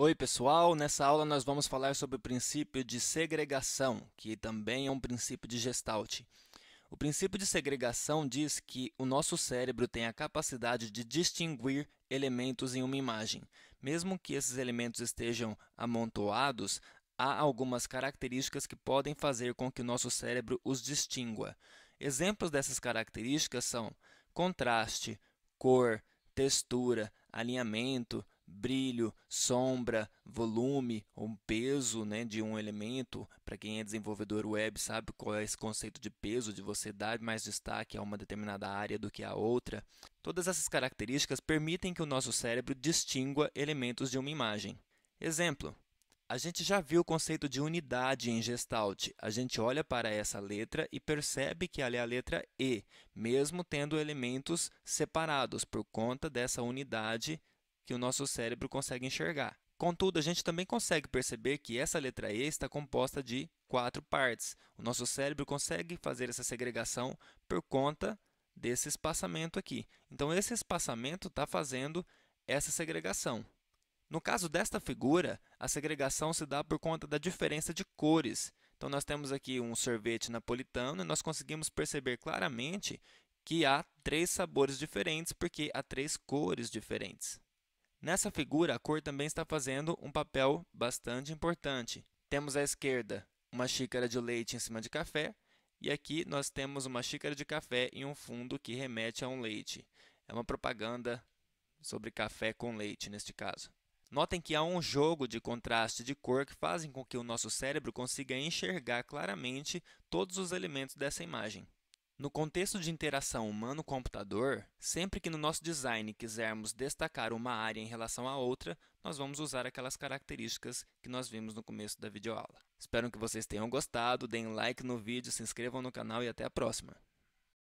Oi, pessoal! Nessa aula nós vamos falar sobre o princípio de segregação, que também é um princípio de Gestalt. O princípio de segregação diz que o nosso cérebro tem a capacidade de distinguir elementos em uma imagem. Mesmo que esses elementos estejam amontoados, há algumas características que podem fazer com que o nosso cérebro os distingua. Exemplos dessas características são contraste, cor, textura, alinhamento, brilho, sombra, volume, um peso né, de um elemento. Para quem é desenvolvedor web sabe qual é esse conceito de peso, de você dar mais destaque a uma determinada área do que a outra. Todas essas características permitem que o nosso cérebro distingua elementos de uma imagem. Exemplo, a gente já viu o conceito de unidade em Gestalt. A gente olha para essa letra e percebe que ela é a letra E, mesmo tendo elementos separados por conta dessa unidade que o nosso cérebro consegue enxergar. Contudo, a gente também consegue perceber que essa letra E está composta de quatro partes. O nosso cérebro consegue fazer essa segregação por conta desse espaçamento aqui. Então, esse espaçamento está fazendo essa segregação. No caso desta figura, a segregação se dá por conta da diferença de cores. Então, nós temos aqui um sorvete napolitano e nós conseguimos perceber claramente que há três sabores diferentes, porque há três cores diferentes. Nessa figura, a cor também está fazendo um papel bastante importante. Temos à esquerda uma xícara de leite em cima de café, e aqui nós temos uma xícara de café em um fundo que remete a um leite. É uma propaganda sobre café com leite, neste caso. Notem que há um jogo de contraste de cor que fazem com que o nosso cérebro consiga enxergar claramente todos os elementos dessa imagem. No contexto de interação humano-computador, sempre que no nosso design quisermos destacar uma área em relação à outra, nós vamos usar aquelas características que nós vimos no começo da videoaula. Espero que vocês tenham gostado, deem like no vídeo, se inscrevam no canal e até a próxima!